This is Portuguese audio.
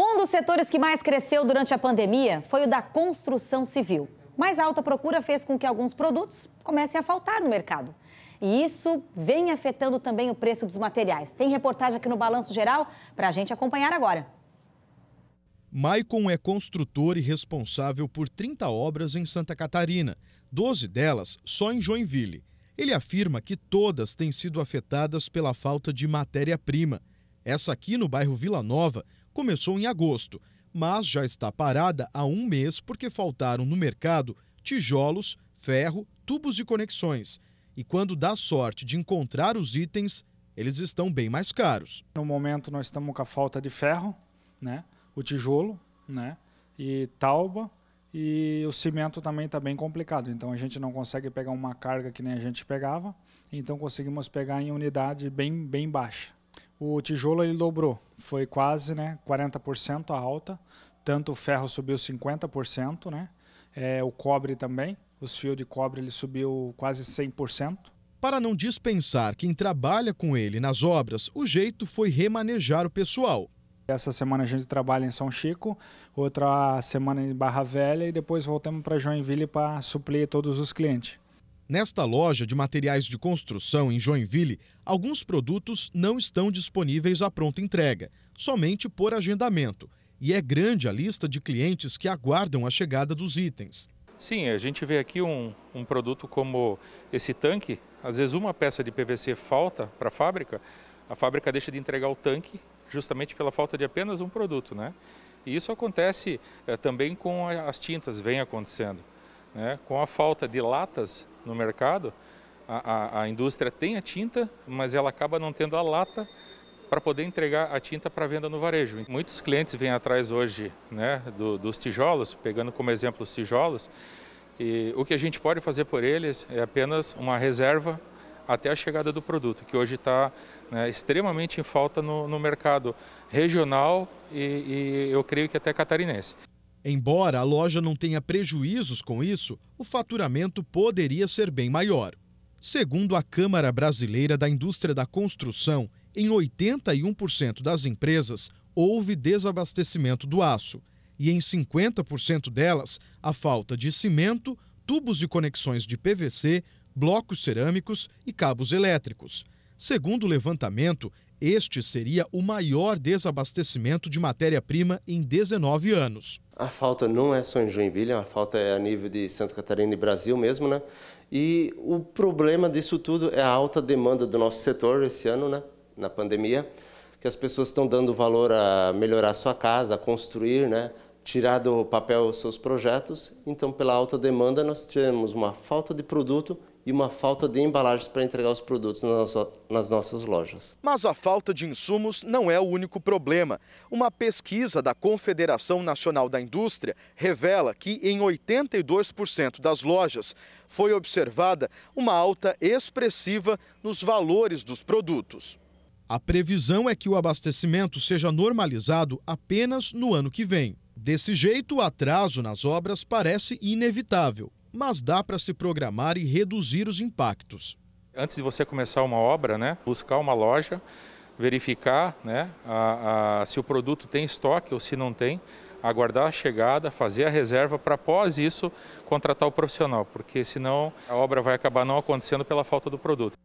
Um dos setores que mais cresceu durante a pandemia foi o da construção civil. Mas a alta procura fez com que alguns produtos comecem a faltar no mercado. E isso vem afetando também o preço dos materiais. Tem reportagem aqui no Balanço Geral para a gente acompanhar agora. Maicon é construtor e responsável por 30 obras em Santa Catarina, 12 delas só em Joinville. Ele afirma que todas têm sido afetadas pela falta de matéria-prima. Essa aqui no bairro Vila Nova começou em agosto, mas já está parada há um mês porque faltaram no mercado tijolos, ferro, tubos de conexões. E quando dá sorte de encontrar os itens, eles estão bem mais caros. No momento nós estamos com a falta de ferro, né? o tijolo né? e talba e o cimento também está bem complicado. Então a gente não consegue pegar uma carga que nem a gente pegava, então conseguimos pegar em unidade bem, bem baixa. O tijolo ele dobrou, foi quase né, 40% a alta, tanto o ferro subiu 50%, né? É, o cobre também, os fios de cobre ele subiu quase 100%. Para não dispensar quem trabalha com ele nas obras, o jeito foi remanejar o pessoal. Essa semana a gente trabalha em São Chico, outra semana em Barra Velha e depois voltamos para Joinville para suplir todos os clientes. Nesta loja de materiais de construção em Joinville, alguns produtos não estão disponíveis à pronta entrega, somente por agendamento. E é grande a lista de clientes que aguardam a chegada dos itens. Sim, a gente vê aqui um, um produto como esse tanque. Às vezes uma peça de PVC falta para a fábrica, a fábrica deixa de entregar o tanque justamente pela falta de apenas um produto. Né? E isso acontece é, também com as tintas, vem acontecendo. Né? Com a falta de latas no mercado, a, a, a indústria tem a tinta, mas ela acaba não tendo a lata para poder entregar a tinta para venda no varejo. Muitos clientes vêm atrás hoje né, do, dos tijolos, pegando como exemplo os tijolos, e o que a gente pode fazer por eles é apenas uma reserva até a chegada do produto, que hoje está né, extremamente em falta no, no mercado regional e, e eu creio que até catarinense. Embora a loja não tenha prejuízos com isso, o faturamento poderia ser bem maior. Segundo a Câmara Brasileira da Indústria da Construção, em 81% das empresas houve desabastecimento do aço e em 50% delas a falta de cimento, tubos e conexões de PVC, blocos cerâmicos e cabos elétricos. Segundo o levantamento, este seria o maior desabastecimento de matéria-prima em 19 anos. A falta não é só em Joinville, a falta é a nível de Santa Catarina e Brasil mesmo, né? E o problema disso tudo é a alta demanda do nosso setor esse ano, né? Na pandemia, que as pessoas estão dando valor a melhorar sua casa, a construir, né? Tirar do papel os seus projetos. Então, pela alta demanda, nós temos uma falta de produto e uma falta de embalagens para entregar os produtos nas nossas lojas. Mas a falta de insumos não é o único problema. Uma pesquisa da Confederação Nacional da Indústria revela que em 82% das lojas foi observada uma alta expressiva nos valores dos produtos. A previsão é que o abastecimento seja normalizado apenas no ano que vem. Desse jeito, o atraso nas obras parece inevitável mas dá para se programar e reduzir os impactos. Antes de você começar uma obra, né, buscar uma loja, verificar né, a, a, se o produto tem estoque ou se não tem, aguardar a chegada, fazer a reserva para após isso contratar o profissional, porque senão a obra vai acabar não acontecendo pela falta do produto.